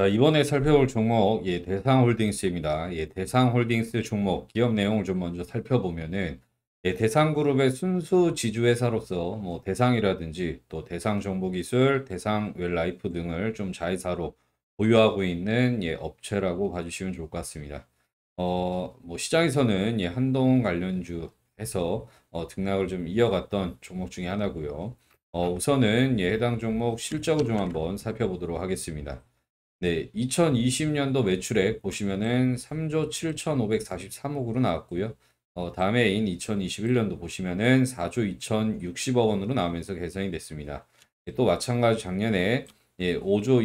자, 어, 이번에 살펴볼 종목, 예, 대상홀딩스입니다. 예, 대상홀딩스 종목, 기업 내용을 좀 먼저 살펴보면은, 예, 대상그룹의 순수 지주회사로서 뭐 대상이라든지 또 대상정보기술, 대상웰라이프 등을 좀 자회사로 보유하고 있는 예, 업체라고 봐주시면 좋을 것 같습니다. 어, 뭐 시장에서는 예, 한동 관련주 해서 어, 등락을 좀 이어갔던 종목 중에 하나고요. 어, 우선은 예, 해당 종목 실적을 좀 한번 살펴보도록 하겠습니다. 네, 2020년도 매출액 보시면은 3조 7,543억으로 나왔고요. 어, 다음해인 2021년도 보시면은 4조 2,060억 원으로 나오면서 개선이 됐습니다. 예, 또 마찬가지 작년에 예, 5조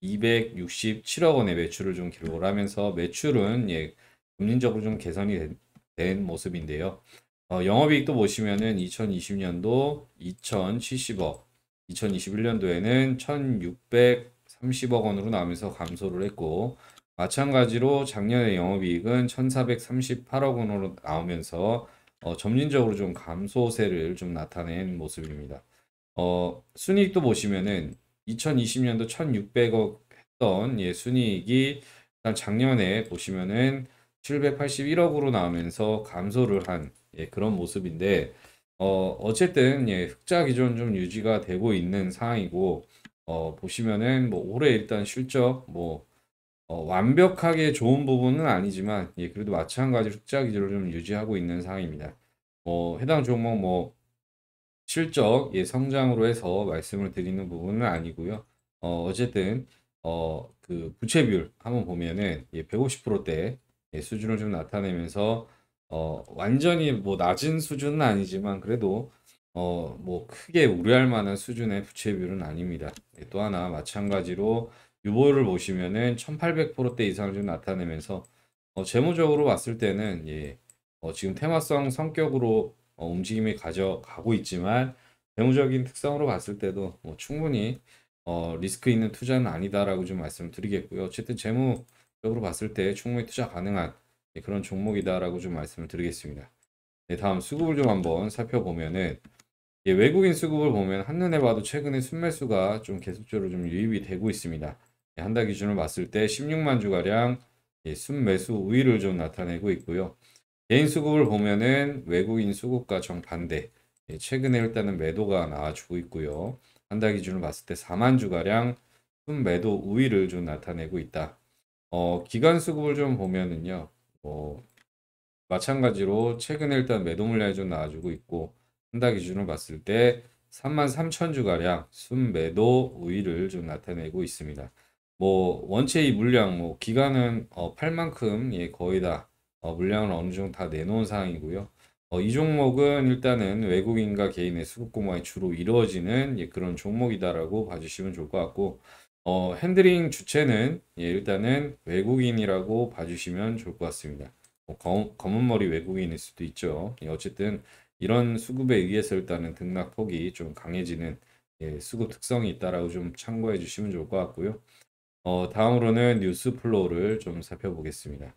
2,267억 원의 매출을 좀 기록을 하면서 매출은 예, 금리적으로 좀 개선이 된, 된 모습인데요. 어, 영업이익도 보시면은 2020년도 2,070억, 2021년도에는 1,600억 30억 원으로 나오면서 감소를 했고 마찬가지로 작년에 영업이익은 1438억 원으로 나오면서 어, 점진적으로 좀 감소세를 좀 나타낸 모습입니다. 어, 순이익도 보시면은 2020년도 1600억 했던 예, 순이익이 일단 작년에 보시면은 781억으로 나오면서 감소를 한 예, 그런 모습인데 어, 어쨌든 예, 흑자 기준좀 유지가 되고 있는 상황이고 어, 보시면은 뭐 올해 일단 실적 뭐 어, 완벽하게 좋은 부분은 아니지만 예, 그래도 마찬가지로 흑자 기조를 좀 유지하고 있는 상황입니다. 뭐 해당 종목 뭐 실적 예, 성장으로 해서 말씀을 드리는 부분은 아니고요. 어, 어쨌든 어, 그 부채비율 한번 보면은 예, 150%대 예, 수준을 좀 나타내면서 어, 완전히 뭐 낮은 수준은 아니지만 그래도 어, 뭐 크게 우려할 만한 수준의 부채 비율은 아닙니다. 네, 또 하나 마찬가지로 유보를 보시면은 1800%대 이상을 좀 나타내면서 어, 재무적으로 봤을 때는 예, 어, 지금 테마성 성격으로 어, 움직임이 가져가고 있지만 재무적인 특성으로 봤을 때도 뭐 충분히 어, 리스크 있는 투자는 아니다라고 좀 말씀드리겠고요. 을 어쨌든 재무적으로 봤을 때 충분히 투자 가능한 예, 그런 종목이다라고 좀 말씀을 드리겠습니다. 네, 다음 수급을 좀 한번 살펴보면은 예, 외국인 수급을 보면 한눈에 봐도 최근에 순매수가 좀 계속적으로 좀 유입이 되고 있습니다. 예, 한달 기준으로 봤을 때 16만 주가량 예, 순매수 우위를 좀 나타내고 있고요. 개인 수급을 보면은 외국인 수급과 정반대 예, 최근에 일단은 매도가 나와주고 있고요. 한 달 기준으로 봤을 때 4만 주가량 순매도 우위를 좀 나타내고 있다. 어, 기간 수급을 좀 보면은요. 어, 마찬가지로 최근에 일단 매도 물량이 좀 나와주고 있고 한달 기준으로 봤을 때 33,000주가량 순매도 우위를 좀 나타내고 있습니다. 뭐 원체 이 물량 뭐 기간은 어, 팔만큼 예, 거의 다 어, 물량을 어느 정도 다 내놓은 상황이고요. 어, 이 종목은 일단은 외국인과 개인의 수급 공방이 주로 이루어지는 예, 그런 종목이다라고 봐주시면 좋을 것 같고 어, 핸드링 주체는 예, 일단은 외국인이라고 봐주시면 좋을 것 같습니다. 뭐 검, 은머리 외국인일 수도 있죠. 예, 어쨌든 이런 수급에 의해서 일단은 등락폭이 좀 강해지는 예, 수급 특성이 있다라고 좀 참고해 주시면 좋을 것 같고요. 어, 다음으로는 뉴스 플로우를 좀 살펴보겠습니다.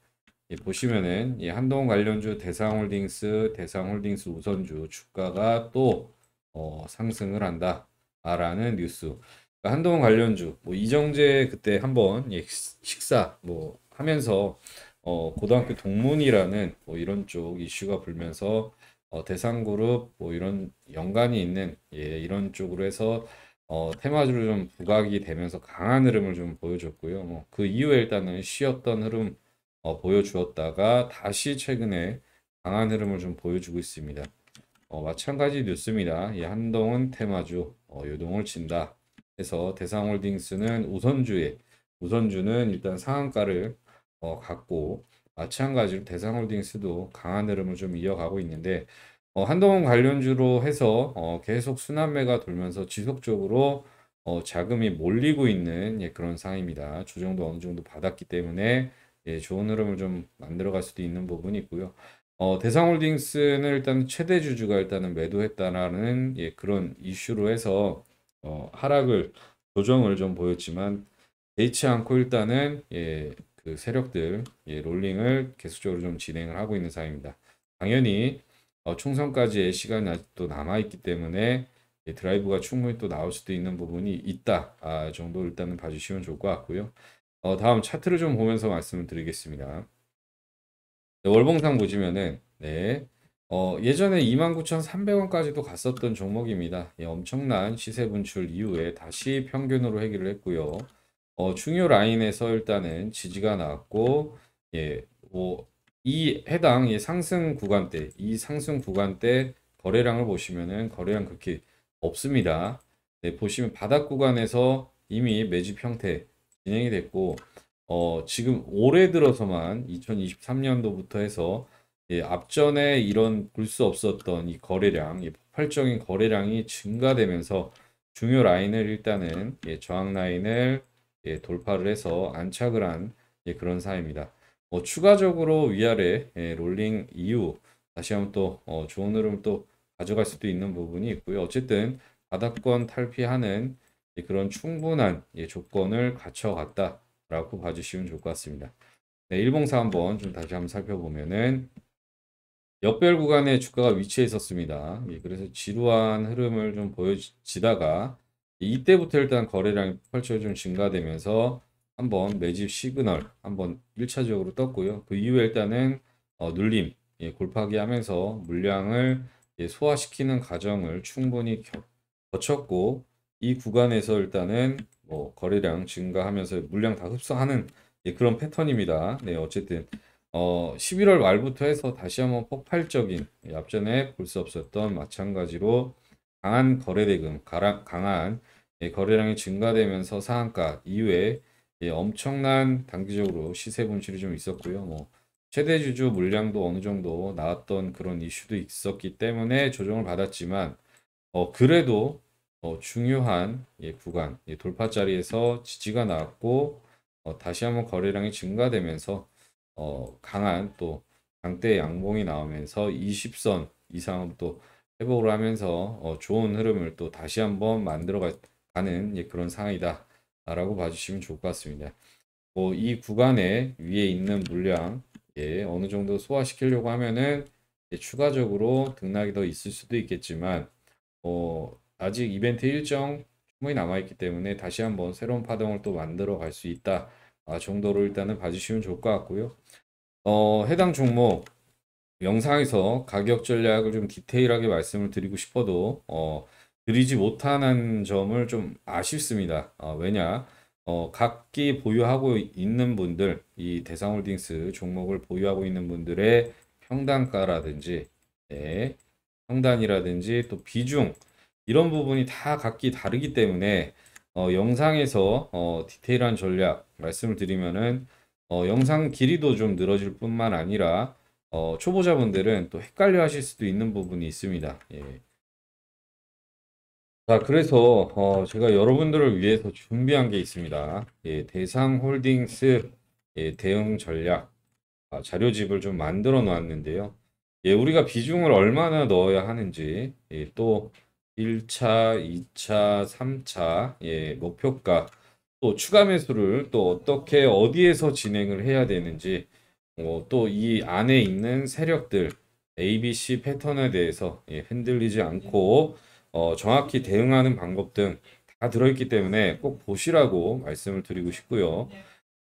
예, 보시면은 예, 한동 관련주 대상홀딩스, 대상홀딩스 우선주 주가가 또 어, 상승을 한다라는 뉴스. 그러니까 한동 관련주 뭐 이정재 그때 한번 예, 식사 뭐 하면서 어, 고등학교 동문이라는 뭐 이런 쪽 이슈가 불면서 어, 대상그룹 뭐 이런 연관이 있는 예, 이런 쪽으로 해서 어, 테마주로 좀 부각이 되면서 강한 흐름을 좀 보여줬고요. 뭐 그 이후에 일단은 쉬었던 흐름 어, 보여주었다가 다시 최근에 강한 흐름을 좀 보여주고 있습니다. 어, 마찬가지 뉴스입니다. 예, 한동은 테마주 어, 요동을 친다 그래서 대상홀딩스는 우선주에 우선주는 일단 상한가를 어, 갖고 마찬가지로 대상홀딩스도 강한 흐름을 좀 이어가고 있는데 어, 한동훈 관련주로 해서 어, 계속 순환매가 돌면서 지속적으로 어, 자금이 몰리고 있는 예, 그런 상황입니다. 조정도 어느 정도 받았기 때문에 예, 좋은 흐름을 좀 만들어갈 수도 있는 부분이 있고요. 어, 대상홀딩스는 일단 최대 주주가 일단은 매도했다라는 예, 그런 이슈로 해서 어, 하락을 조정을 좀 보였지만 개치 않고 일단은 예, 그 세력들 예, 롤링을 계속적으로 좀 진행을 하고 있는 상황입니다. 당연히 어, 총선까지의 시간이 아직도 남아있기 때문에 예, 드라이브가 충분히 또 나올 수도 있는 부분이 있다 아, 정도 일단은 봐주시면 좋을 것 같고요. 어, 다음 차트를 좀 보면서 말씀을 드리겠습니다. 네, 월봉상 보시면은 네, 어, 예전에 29,300원까지도 갔었던 종목입니다. 예, 엄청난 시세 분출 이후에 다시 평균으로 회귀를 했고요. 어, 중요 라인에서 일단은 지지가 나왔고 예, 뭐이 해당 이 상승 구간대 이 상승 구간대 거래량을 보시면은 거래량 그렇게 없습니다. 네, 보시면 바닥 구간에서 이미 매집 형태 진행이 됐고 어, 지금 올해 들어서만 2023년도부터 해서 예, 앞전에 이런 볼 수 없었던 이 거래량, 이 폭발적인 거래량이 증가되면서 중요 라인을 일단은 예, 저항 라인을 예, 돌파를 해서 안착을 한 예, 그런 사입니다. 어, 추가적으로 위아래 예, 롤링 이후 다시 한번 또 어, 좋은 흐름 을또 가져갈 수도 있는 부분이 있고요. 어쨌든 바닥권 탈피하는 예, 그런 충분한 예, 조건을 갖춰갔다라고 봐주시면 좋을 것 같습니다. 네, 1봉사 한번 좀 다시 한번 살펴보면은 옆별 구간에 주가가 위치해 있었습니다. 예, 그래서 지루한 흐름을 좀 보여지다가 이때부터 일단 거래량이 펼쳐 적으좀 증가되면서 한번 매집 시그널 한번 1차적으로 떴고요. 그 이후에 일단은 어, 눌림, 예, 골파기 하면서 물량을 예, 소화시키는 과정을 충분히 겨, 거쳤고 이 구간에서 일단은 뭐 거래량 증가하면서 물량 다 흡수하는 예, 그런 패턴입니다. 네, 어쨌든 어, 11월 말부터 해서 다시 한번 폭발적인 예, 앞전에 볼 수 없었던 마찬가지로 강한 거래대금, 강한 예, 거래량이 증가되면서 상한가 이외에 예, 엄청난 단기적으로 시세 분실이 좀 있었고요. 뭐 최대 주주 물량도 어느 정도 나왔던 그런 이슈도 있었기 때문에 조정을 받았지만 어, 그래도 어, 중요한 예, 구간 예, 돌파 자리에서 지지가 나왔고 어, 다시 한번 거래량이 증가되면서 어, 강한 또 강대 양봉이 나오면서 20선 이상은 또 회복을 하면서 어, 좋은 흐름을 또 다시 한번 만들어 가는 예, 그런 상황이다 라고 봐주시면 좋을 것 같습니다 뭐이 어, 구간에 위에 있는 물량 예, 어느 정도 소화시키려고 하면은 예, 추가적으로 등락이 더 있을 수도 있겠지만 어, 아직 이벤트 일정 충분히 남아있기 때문에 다시 한번 새로운 파동을 또 만들어 갈 수 있다 아, 정도로 일단은 봐주시면 좋을 것 같고요 어, 해당 종목 영상에서 가격 전략을 좀 디테일하게 말씀을 드리고 싶어도 어, 드리지 못하는 점을 좀 아쉽습니다. 어, 왜냐 어, 각기 보유하고 있는 분들 이 대상홀딩스 종목을 보유하고 있는 분들의 평단가라든지 예, 평단이라든지 또 비중 이런 부분이 다 각기 다르기 때문에 어, 영상에서 어, 디테일한 전략 말씀을 드리면은 어, 영상 길이도 좀 늘어질 뿐만 아니라 어, 초보자분들은 또 헷갈려 하실 수도 있는 부분이 있습니다. 예. 자, 그래서 어, 제가 여러분들을 위해서 준비한 게 있습니다. 예, 대상 홀딩스 예, 대응 전략 아, 자료집을 좀 만들어 놨는데요. 예, 우리가 비중을 얼마나 넣어야 하는지 예, 또 1차, 2차, 3차 예, 목표가 또 추가 매수를 또 어떻게 어디에서 진행을 해야 되는지 뭐또이 어, 안에 있는 세력들 ABC 패턴에 대해서 예, 흔들리지 않고 어, 정확히 대응하는 방법 등 다 들어있기 때문에 꼭 보시라고 말씀을 드리고 싶고요.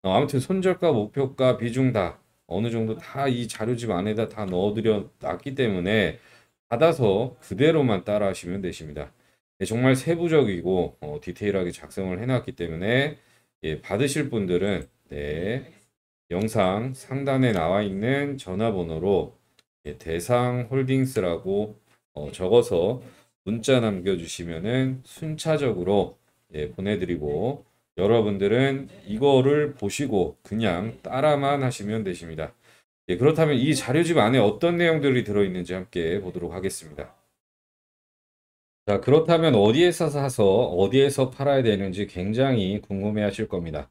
어, 아무튼 손절과 목표가, 비중 다 어느 정도 다 이 자료집 안에다 다 넣어드려 놨기 때문에 받아서 그대로만 따라 하시면 되십니다. 예, 정말 세부적이고 어, 디테일하게 작성을 해놨기 때문에 예, 받으실 분들은 네. 영상 상단에 나와 있는 전화번호로 예, 대상 홀딩스라고 어, 적어서 문자 남겨주시면 순차적으로 예, 보내드리고 여러분들은 이거를 보시고 그냥 따라만 하시면 되십니다. 예, 그렇다면 이 자료집 안에 어떤 내용들이 들어있는지 함께 보도록 하겠습니다. 자 그렇다면 어디에서 사서 어디에서 팔아야 되는지 굉장히 궁금해 하실 겁니다.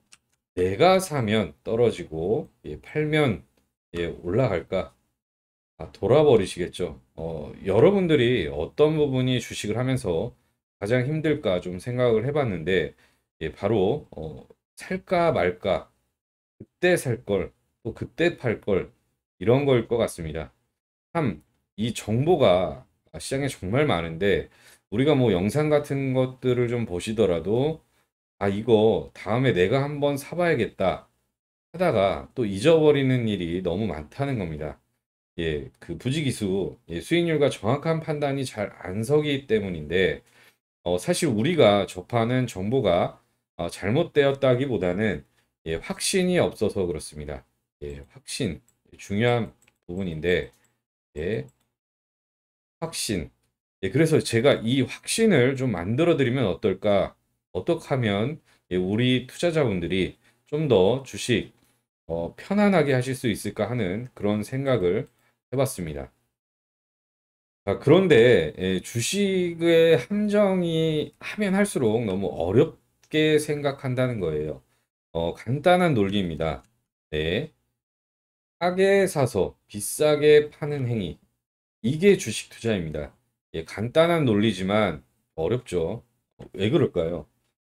내가 사면 떨어지고 예, 팔면 예, 올라갈까? 아, 돌아버리시겠죠. 어, 여러분들이 어떤 부분이 주식을 하면서 가장 힘들까 좀 생각을 해봤는데 예, 바로 어, 살까 말까 그때 살걸또 그때 팔 걸 이런 거일 것 같습니다. 참 이 정보가 시장에 정말 많은데 우리가 뭐 영상 같은 것들을 좀 보시더라도 아, 이거 다음에 내가 한번 사봐야겠다 하다가 또 잊어버리는 일이 너무 많다는 겁니다. 예, 그 부지기수, 예, 수익률과 정확한 판단이 잘 안 서기 때문인데, 어, 사실 우리가 접하는 정보가 어, 잘못되었다기보다는 예, 확신이 없어서 그렇습니다. 예, 확신, 중요한 부분인데, 예, 확신. 예, 그래서 제가 이 확신을 좀 만들어 드리면 어떨까 어떻게 하면 우리 투자자분들이 좀 더 주식 어, 편안하게 하실 수 있을까 하는 그런 생각을 해봤습니다. 아, 그런데 예, 주식의 함정이 하면 할수록 너무 어렵게 생각한다는 거예요. 어, 간단한 논리입니다. 네. 싸게 사서 비싸게 파는 행위. 이게 주식 투자입니다. 예, 간단한 논리지만 어렵죠. 왜 그럴까요?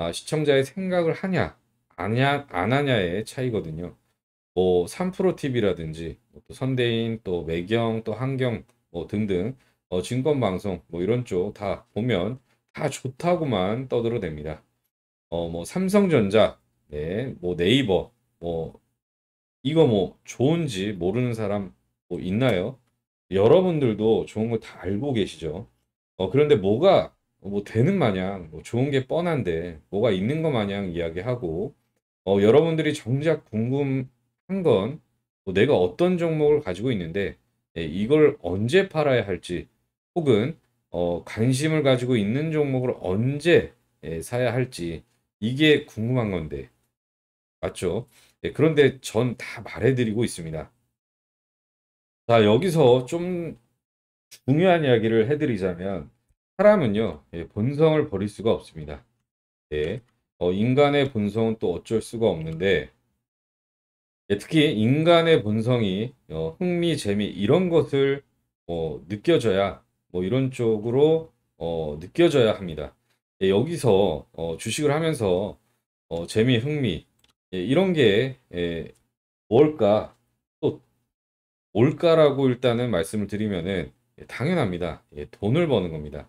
아, 시청자의 생각을 하냐, 아냐, 안 하냐의 차이거든요. 뭐, 3프로 TV라든지, 뭐 또 선대인, 또 매경, 또환경뭐 등등, 어, 증권방송, 뭐 이런 쪽 다 보면 다 좋다고만 떠들어댑니다. 어, 뭐 삼성전자, 네, 뭐 네이버, 뭐 이거 뭐 좋은지 모르는 사람 뭐 있나요? 여러분들도 좋은 거 다 알고 계시죠? 어, 그런데 뭐가 어, 뭐 되는 마냥 뭐 좋은 게 뻔한데 뭐가 있는 것 마냥 이야기하고 어, 여러분들이 정작 궁금한 건 뭐 내가 어떤 종목을 가지고 있는데 예, 이걸 언제 팔아야 할지 혹은 어, 관심을 가지고 있는 종목을 언제 예, 사야 할지 이게 궁금한 건데 맞죠? 예, 그런데 전 다 말해드리고 있습니다. 자 여기서 좀 중요한 이야기를 해드리자면 사람은요, 예, 본성을 버릴 수가 없습니다. 예, 어, 인간의 본성은 또 어쩔 수가 없는데, 예, 특히 인간의 본성이 어, 흥미, 재미 이런 것을 어, 느껴져야 뭐 이런 쪽으로 어, 느껴져야 합니다. 예, 여기서 어, 주식을 하면서 어, 재미, 흥미 예, 이런 게 예, 뭘까 또 올까라고 일단은 말씀을 드리면은 예, 당연합니다. 예, 돈을 버는 겁니다.